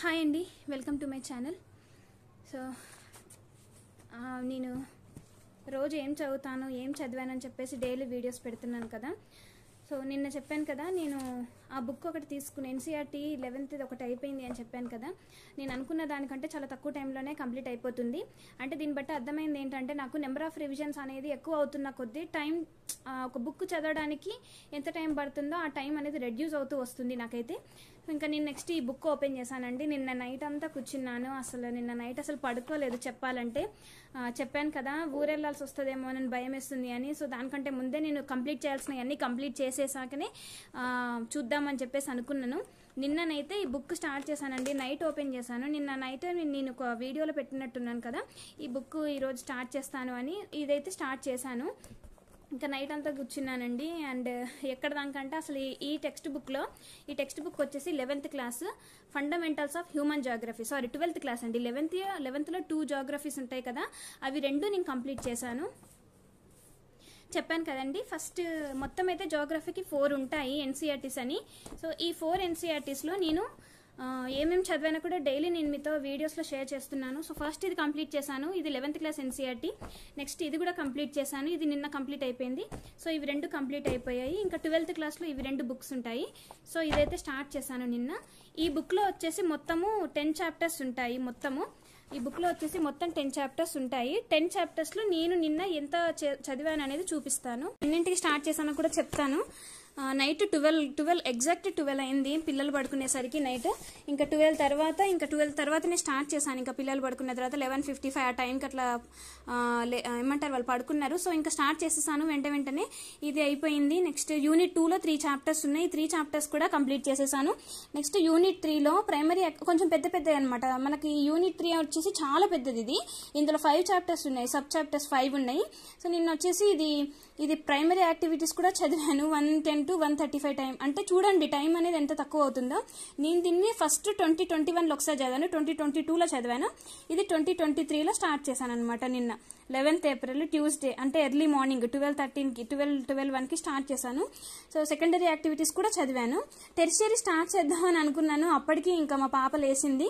hi అండి welcome to my channel so నేను రోజు ఏం చదువుతాను ఏం చదివానని చెప్పేసి డైలీ వీడియోస్ పెడుతున్నాను కదా సో నిన్న చెప్పాను కదా నేను ఆ బుక్ ఒకటి తీసుకుని ఎన్సీఆర్టీ లెవెన్త్ ఒకటి అయిపోయింది అని చెప్పాను కదా నేను అనుకున్న దానికంటే చాలా తక్కువ టైంలోనే కంప్లీట్ అయిపోతుంది అంటే దీన్ని బట్టి అర్థమైంది ఏంటంటే నాకు నెంబర్ ఆఫ్ రివిజన్స్ అనేది ఎక్కువ అవుతున్న కొద్దీ టైం ఒక బుక్ చదవడానికి ఎంత టైం పడుతుందో ఆ టైం అనేది రెడ్యూస్ అవుతూ వస్తుంది నాకైతే ఇంకా నేను నెక్స్ట్ ఈ బుక్ ఓపెన్ చేశానండి నిన్న నైట్ అంతా కూర్చున్నాను అసలు నిన్న నైట్ అసలు పడుకోలేదు చెప్పాలంటే చెప్పాను కదా ఊరెళ్ళాల్సి వస్తుందేమో అని భయం వేస్తుంది అని సో దానికంటే ముందే నేను కంప్లీట్ చేయాల్సినవన్నీ కంప్లీట్ చేసేసాకనే చూద్దామని చెప్పేసి అనుకున్నాను నిన్ననైతే ఈ బుక్ స్టార్ట్ చేశానండి నైట్ ఓపెన్ చేశాను నిన్న నైట్ నేను ఒక వీడియోలో పెట్టినట్టున్నాను కదా ఈ బుక్ ఈరోజు స్టార్ట్ చేస్తాను అని ఇదైతే స్టార్ట్ చేశాను ఇంకా నైట్ అంతా కూర్చున్నానండి అండ్ ఎక్కడ దానికంటే అసలు ఈ టెక్స్ట్ బుక్లో ఈ టెక్స్ట్ బుక్ వచ్చేసి eleventh class fundamentals of human geography sorry twelfth class అండి లెవెన్త్ లెవెన్త్లో టూ జాగ్రఫీస్ ఉంటాయి కదా అవి రెండు నేను కంప్లీట్ చేశాను చెప్పాను కదండి ఫస్ట్ మొత్తం అయితే జోగ్రఫీకి ఫోర్ ఉంటాయి ఎన్సీఆర్టీస్ e అని సో ఈ ఫోర్ ఎన్సీఆర్టీస్లో e నేను ఏమేమి చదివానో కూడా డైలీ నేను మీతో వీడియోస్లో షేర్ చేస్తున్నాను సో ఫస్ట్ ఇది కంప్లీట్ చేశాను ఇది లెవెంత్ క్లాస్ ఎన్సీఆర్టీ నెక్స్ట్ ఇది కూడా కంప్లీట్ చేశాను ఇది నిన్న కంప్లీట్ అయిపోయింది సో ఇవి రెండు కంప్లీట్ అయిపోయాయి ఇంకా ట్వెల్త్ క్లాస్లో ఇవి రెండు బుక్స్ ఉంటాయి సో ఇదైతే స్టార్ట్ చేశాను నిన్న ఈ బుక్లో వచ్చేసి మొత్తము టెన్ చాప్టర్స్ ఉంటాయి మొత్తము ఈ బుక్లో వచ్చేసి మొత్తం టెన్ చాప్టర్స్ ఉంటాయి టెన్ చాప్టర్స్లో నేను నిన్న ఎంత చదివాను అనేది చూపిస్తాను ఎన్నింటికి స్టార్ట్ చేశానో కూడా చెప్తాను night twelve twelve exact twelve అయింది పిల్లలు పడుకునేసరికి నైట్ ఇంకా ట్వెల్వ్ తర్వాత ఇంకా ట్వెల్వ్ తర్వాతనే స్టార్ట్ చేశాను ఇంకా పిల్లలు పడుకున్న తర్వాత లెవెన్ ఫిఫ్టీ ఫైవ్ ఆ టైంకి అట్లా ఏమంటారు వాళ్ళు పడుకున్నారు సో ఇంకా స్టార్ట్ చేసేసాను వెంట వెంటనే ఇది అయిపోయింది నెక్స్ట్ యూనిట్ టూలో త్రీ చాప్టర్స్ ఉన్నాయి త్రీ చాప్టర్స్ కూడా కంప్లీట్ చేసేసాను నెక్స్ట్ యూనిట్ త్రీలో ప్రైమరీ కొంచెం పెద్ద పెద్దది అనమాట మనకి యూనిట్ త్రీ వచ్చేసి చాలా పెద్దది ఇది ఇందులో ఫైవ్ చాప్టర్స్ ఉన్నాయి సబ్ చాప్టర్స్ ఫైవ్ ఉన్నాయి సో నిన్న వచ్చేసి ఇది ఇది ప్రైమరీ యాక్టివిటీస్ కూడా చదివాను one ten into one thirty five time అంటే చూడండి టైం అనేది ఎంత తక్కువ అవుతుందో నేను దీన్ని ఫస్ట్ ట్వంటీ ట్వంటీ వన్లో ఒకసారి చదివాను ట్వంటీ ట్వంటీ టూలో చదివాను ఇది ట్వంటీ ట్వంటీ త్రీలో స్టార్ట్ చేశాను అనమాట నిన్న లెవెన్త్ ఏప్రిల్ ట్యూస్డే అంటే ఎర్లీ మార్నింగ్ ట్వెల్వ్ థర్టీన్కి ట్వెల్వ్ ట్వెల్వ్ వన్కి స్టార్ట్ చేశాను సో సెకండరీ యాక్టివిటీస్ కూడా చదివాను టెర్షరీ స్టార్ట్ చేద్దామని అనుకున్నాను అప్పటికి ఇంకా మా పాప లేసింది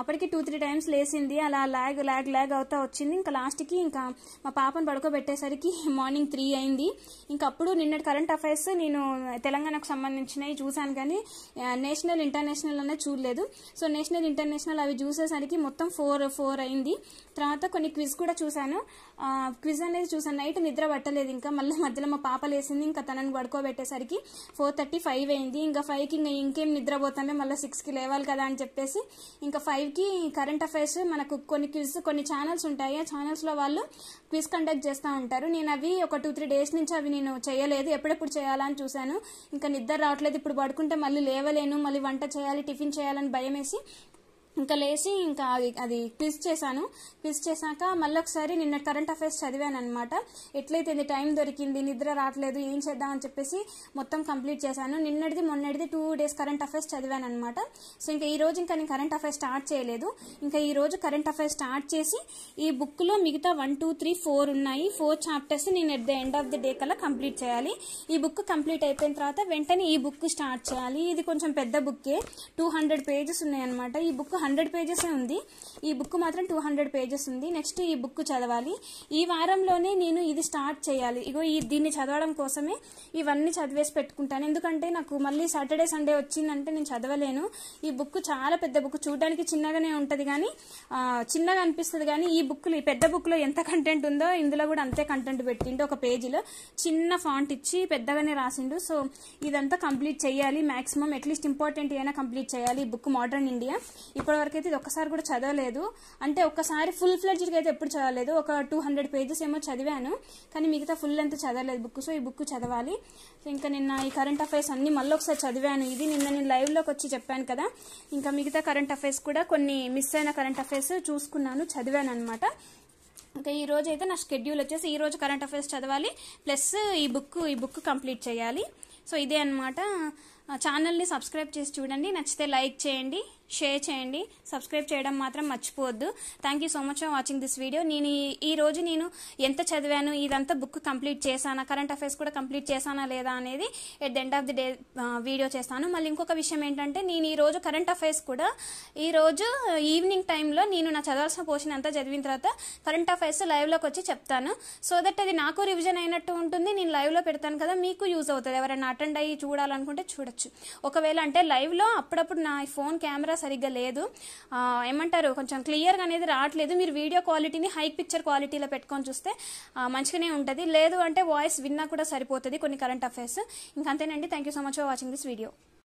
అప్పటికి టూ త్రీ టైమ్స్ లేసింది అలా లాగ్ లాగ్ లాగ్ అవుతా వచ్చింది ఇంకా లాస్ట్కి ఇంకా మా పాపను పడుకోబెట్టేసరికి మార్నింగ్ త్రీ అయింది ఇంకా అప్పుడు నిన్నటి కరెంట్ అఫైర్స్ నేను తెలంగాణకు సంబంధించినవి చూశాను కానీ నేషనల్ ఇంటర్నేషనల్ అనేది చూడలేదు సో నేషనల్ ఇంటర్నేషనల్ అవి చూసేసరికి మొత్తం ఫోర్ ఫోర్ అయింది తర్వాత కొన్ని క్విజ్ కూడా చూశాను క్విజ్ అనేది చూసాను నైట్ నిద్ర పట్టలేదు ఇంకా మళ్ళీ మధ్యలో మా పాప లేసింది ఇంకా తనని పడుకోబెట్టేసరికి ఫోర్ థర్టీ ఫైవ్ అయింది ఇంకా ఫైవ్కి ఇంకా ఇంకేం నిద్రపోతానే మళ్ళీ సిక్స్కి లేవాలి కదా అని చెప్పేసి ఇంకా ఫైవ్కి కరెంట్ అఫైర్స్ మనకు కొన్ని క్విజ్ కొన్ని ఛానల్స్ ఉంటాయి ఆ ఛానల్స్లో వాళ్ళు క్విజ్ కండక్ట్ చేస్తూ ఉంటారు నేను అవి ఒక టూ త్రీ డేస్ నుంచి అవి నేను చేయలేదు ఎప్పుడెప్పుడు చేయాలని చూశాను ఇంకా నిద్ర రావట్లేదు ఇప్పుడు పడుకుంటే మళ్ళీ లేవలేను మళ్ళీ వంట చేయాలి టిఫిన్ చేయాలని భయం వేసి ఇంకా లేచి ఇంకా అది అది క్విజ్ చేశాను క్విజ్ చేశాక మళ్ళీ ఒకసారి నిన్న కరెంట్ అఫైర్స్ చదివాను అనమాట ఎట్లయితే ఇది టైం దొరికింది నిద్ర రావట్లేదు ఏం చేద్దాం అని చెప్పేసి మొత్తం కంప్లీట్ చేశాను నిన్నటిది మొన్నటిది టూ డేస్ కరెంట్ అఫైర్స్ చదివాను అనమాట సో ఇంకా ఈ రోజు ఇంకా నేను కరెంట్ అఫైర్స్ స్టార్ట్ చేయలేదు ఇంకా ఈ రోజు కరెంట్ అఫైర్స్ స్టార్ట్ చేసి ఈ బుక్లో మిగతా వన్ టూ త్రీ ఫోర్ ఉన్నాయి ఫోర్ చాప్టర్స్ నేను at the end of the day కల్లా కంప్లీట్ చేయాలి ఈ బుక్ కంప్లీట్ అయిపోయిన తర్వాత వెంటనే ఈ బుక్ స్టార్ట్ చేయాలి ఇది కొంచెం పెద్ద బుక్కే టూ హండ్రెడ్ పేజెస్ ఉన్నాయన్నమాట ఈ బుక్ హండ్రెడ్ పేజెస్ ఉంది ఈ బుక్ మాత్రం టూ హండ్రెడ్ పేజెస్ ఉంది నెక్స్ట్ ఈ బుక్ చదవాలి ఈ వారంలోనే నేను ఇది స్టార్ట్ చేయాలి ఇగో ఈ దీన్ని చదవడం కోసమే ఇవన్నీ చదివేసి పెట్టుకుంటాను ఎందుకంటే నాకు మళ్ళీ సాటర్డే సండే వచ్చిందంటే నేను చదవలేను ఈ బుక్ చాలా పెద్ద బుక్ చూడడానికి చిన్నగానే ఉంటుంది కానీ చిన్నగా అనిపిస్తుంది కానీ ఈ బుక్లో ఈ పెద్ద బుక్లో ఎంత కంటెంట్ ఉందో ఇందులో కూడా అంతే కంటెంట్ పెట్టిండు ఒక పేజీలో చిన్న ఫాంట్ ఇచ్చి పెద్దగానే రాసిండు సో ఇదంతా కంప్లీట్ చేయాలి మాక్సిమం అట్లీస్ట్ ఇంపార్టెంట్ అయినా కంప్లీట్ చేయాలి ఈ బుక్ మోడర్న్ ఇండియా ఇప్పుడు ఇప్పటి వరకు అయితే ఇది ఒక్కసారి కూడా చదవలేదు అంటే ఒక్కసారి ఫుల్ ఫ్లెడ్జ్డ్గా అయితే ఎప్పుడు చదవలేదు ఒక టూ హండ్రెడ్ పేజెస్ ఏమో చదివాను కానీ మిగతా ఫుల్ అంతా చదవలేదు బుక్ సో ఈ బుక్ చదవాలి ఇంకా నిన్న ఈ కరెంట్ అఫైర్స్ అన్ని మళ్ళీ ఒకసారి చదివాను ఇది నిన్న నేను లైవ్లోకి వచ్చి చెప్పాను కదా ఇంకా మిగతా కరెంట్ అఫైర్స్ కూడా కొన్ని మిస్ అయిన కరెంట్ అఫైర్స్ చూసుకున్నాను చదివాను అనమాట ఇంకా ఈ రోజు అయితే నా షెడ్యూల్ వచ్చేసి ఈ రోజు కరెంట్ అఫైర్స్ చదవాలి ప్లస్ ఈ బుక్ ఈ బుక్ కంప్లీట్ చేయాలి సో ఇదే అనమాట ఛానల్ని సబ్స్క్రైబ్ చేసి చూడండి నచ్చితే లైక్ చేయండి షేర్ చేయండి సబ్స్క్రైబ్ చేయడం మాత్రం మర్చిపోవద్దు thank you so much for watching this video నేను ఈ రోజు నేను ఎంత చదివాను ఇదంతా బుక్ కంప్లీట్ చేశానా కరెంట్ అఫైర్స్ కూడా కంప్లీట్ చేశానా లేదా అనేది at the end of the day video చేస్తాను మళ్ళీ ఇంకొక విషయం ఏంటంటే నేను ఈ రోజు కరెంట్ అఫైర్స్ కూడా ఈ రోజు ఈవినింగ్ టైంలో నేను నా చదవాల్సిన పోషన్ అంతా చదివిన తర్వాత కరెంట్ అఫైర్స్ లైవ్లోకి వచ్చి చెప్తాను సో దట్ అది నాకు రివిజన్ అయినట్టు ఉంటుంది నేను లైవ్లో పెడతాను కదా మీకు యూజ్ అవుతుంది ఎవరైనా అటెండ్ అయ్యి చూడాలనుకుంటే చూడొచ్చు ఒకవేళ అంటే లైవ్లో అప్పుడప్పుడు నా ఫోన్ కెమెరా కూడా సరిగ్గా లేదు ఏమంటారు కొంచెం క్లియర్గా అనేది రావట్లేదు మీరు వీడియో క్వాలిటీని హై పిక్చర్ క్వాలిటీలో పెట్టుకొని చూస్తే మంచిగానే ఉంటుంది లేదు అంటే వాయిస్ విన్నా కూడా సరిపోతుంది కొన్ని కరెంట్ అఫైర్స్ ఇంకంతేనండి thank you so much for watching this video